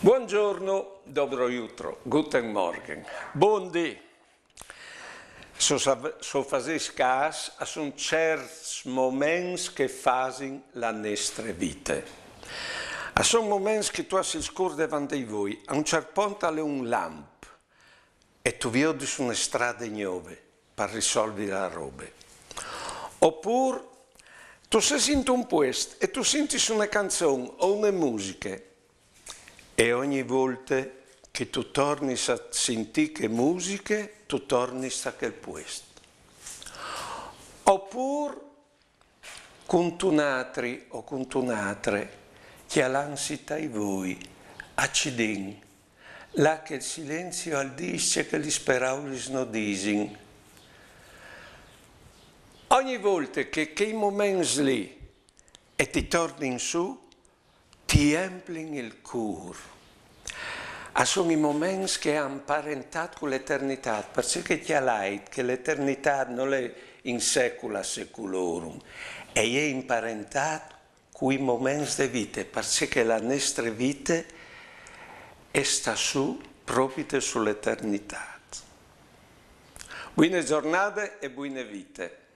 Buongiorno, dobro jutro, guten morgen, bondi. So, so fases cas a son certs moments che fasin la nostra vita. A son moments che tu si scur davanti a voi, a un certo punto alle un lamp e tu viodi su una strada ignove per risolvere la roba. Oppure tu sei in un post e tu senti una canzone o una musica e ogni volta che tu torni a sentire che musiche, tu torni a che questo. Oppure con altro o con altro che all'ansitai voi, accidenti, là che il silenzio al disce che gli speraulis no Ogni volta che quei momenti lì e ti torni in su, ti omplin il cuore. A son i moments que ha emparentat cu l'eternitat, perciò che ti ha lait che l'eternità non è in secula seculorum, e è imparentat con i momenti di vita, perché che la nostra vita è sta su propite sull'eternità. Buone giornate e buone vite.